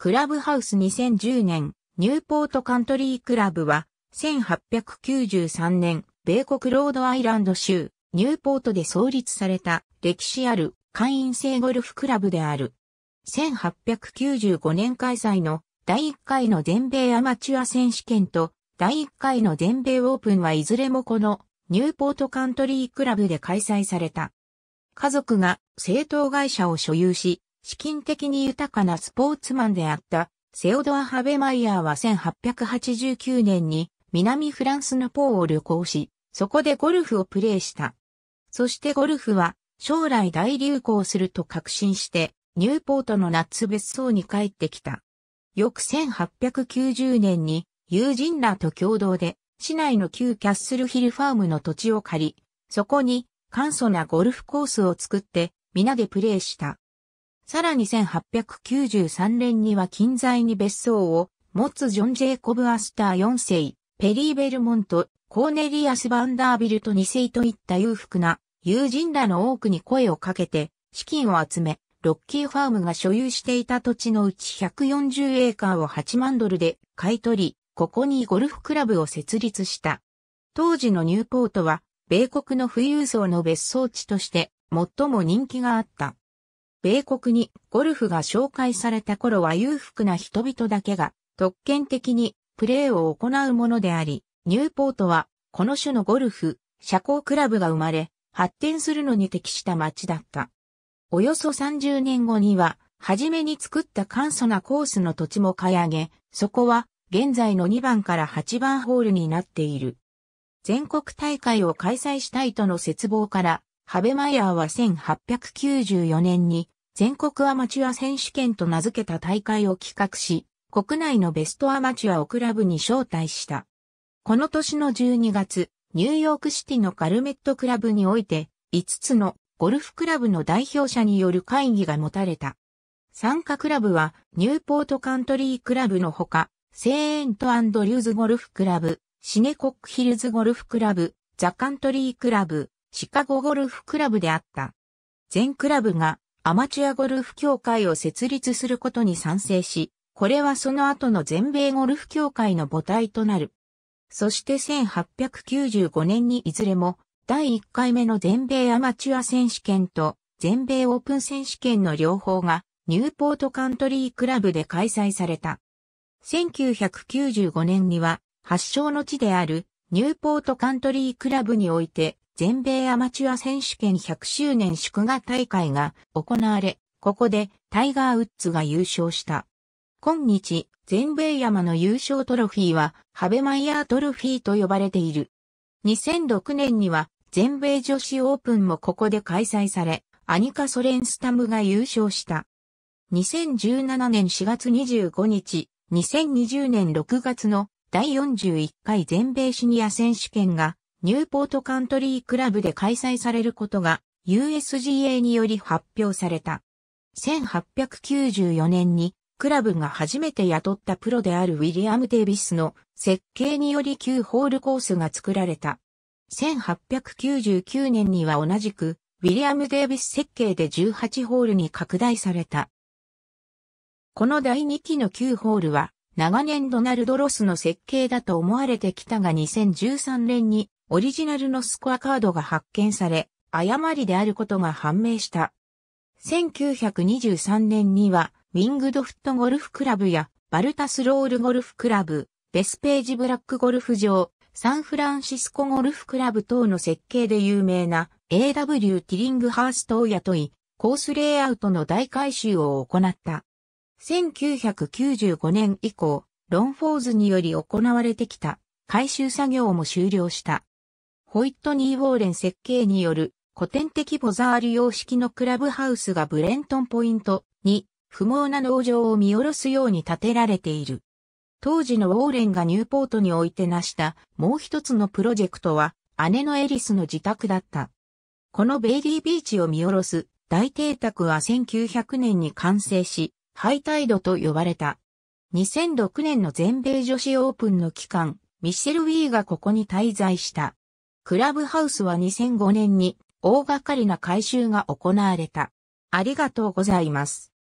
クラブハウス2010年、ニューポートカントリークラブは、1893年、米国ロードアイランド州、ニューポートで創立された歴史ある会員制ゴルフクラブである。1895年開催の第1回の全米アマチュア選手権と第1回の全米オープンはいずれもこのニューポートカントリークラブで開催された。家族が政党会社を所有し、資金的に豊かなスポーツマンであったセオドア・ハベマイヤーは1889年に南フランスのポーを旅行し、そこでゴルフをプレーした。そしてゴルフは将来大流行すると確信してニューポートのナッツ別荘に帰ってきた。翌1890年に友人らと共同で市内の旧キャッスルヒルファームの土地を借り、そこに簡素なゴルフコースを作って皆でプレーした。さらに1893年には近在に別荘を持つジョン・ジェイコブ・アスター4世、ペリー・ベルモント、コーネリアス・バンダービルト2世といった裕福な友人らの多くに声をかけて資金を集め、ロッキーファームが所有していた土地のうち140エーカーを8万ドルで買い取り、ここにゴルフクラブを設立した。当時のニューポートは、米国の富裕層の別荘地として最も人気があった。米国にゴルフが紹介された頃は裕福な人々だけが特権的にプレーを行うものであり、ニューポートはこの種のゴルフ、社交クラブが生まれ、発展するのに適した街だった。およそ30年後には、初めに作った簡素なコースの土地も買い上げ、そこは現在の2番から8番ホールになっている。全国大会を開催したいとの絶望から、ハベマイヤーは1894年に全国アマチュア選手権と名付けた大会を企画し、国内のベストアマチュアをクラブに招待した。この年の12月、ニューヨークシティのカルメットクラブにおいて、5つのゴルフクラブの代表者による会議が持たれた。参加クラブは、ニューポートカントリークラブのほか、セーントアンドリューズゴルフクラブ、シネコックヒルズゴルフクラブ、ザカントリークラブ、シカゴゴルフクラブであった。全クラブがアマチュアゴルフ協会を設立することに賛成し、これはその後の全米ゴルフ協会の母体となる。そして1895年にいずれも第1回目の全米アマチュア選手権と全米オープン選手権の両方がニューポートカントリークラブで開催された。1995年には発祥の地であるニューポートカントリークラブにおいて全米アマチュア選手権100周年祝賀大会が行われ、ここでタイガー・ウッズが優勝した。今日、全米山の優勝トロフィーは、ハベマイヤートロフィーと呼ばれている。2006年には、全米女子オープンもここで開催され、アニカ・ソレンスタムが優勝した。2017年4月25日、2020年6月の第41回全米シニア選手権がニューポートカントリークラブで開催されることが USGA により発表された。1894年にクラブが初めて雇ったプロであるウィリアム・デイビスの設計により9ホールコースが作られた。1899年には同じくウィリアム・デイビス設計で18ホールに拡大された。この第2期の9ホールは長年ドナルド・ロスの設計だと思われてきたが2013年にオリジナルのスコアカードが発見され、誤りであることが判明した。1923年には、ウィングドフットゴルフクラブや、バルタスロールゴルフクラブ、ベスページブラックゴルフ場、サンフランシスコゴルフクラブ等の設計で有名な AW ティリングハーストを雇い、コースレイアウトの大改修を行った。1995年以降、ロンフォーズにより行われてきた改修作業も終了した。ホイットニー・ウォーレン設計による古典的ボザール様式のクラブハウスがブレントンポイントに不毛な農場を見下ろすように建てられている。当時のウォーレンがニューポートに置いてなしたもう一つのプロジェクトは姉のエリスの自宅だった。このベイリービーチを見下ろす大邸宅は1900年に完成し、ハイタイドと呼ばれた。2006年の全米女子オープンの期間、ミシェル・ウィーがここに滞在した。クラブハウスは2005年に大掛かりな改修が行われた。ありがとうございます。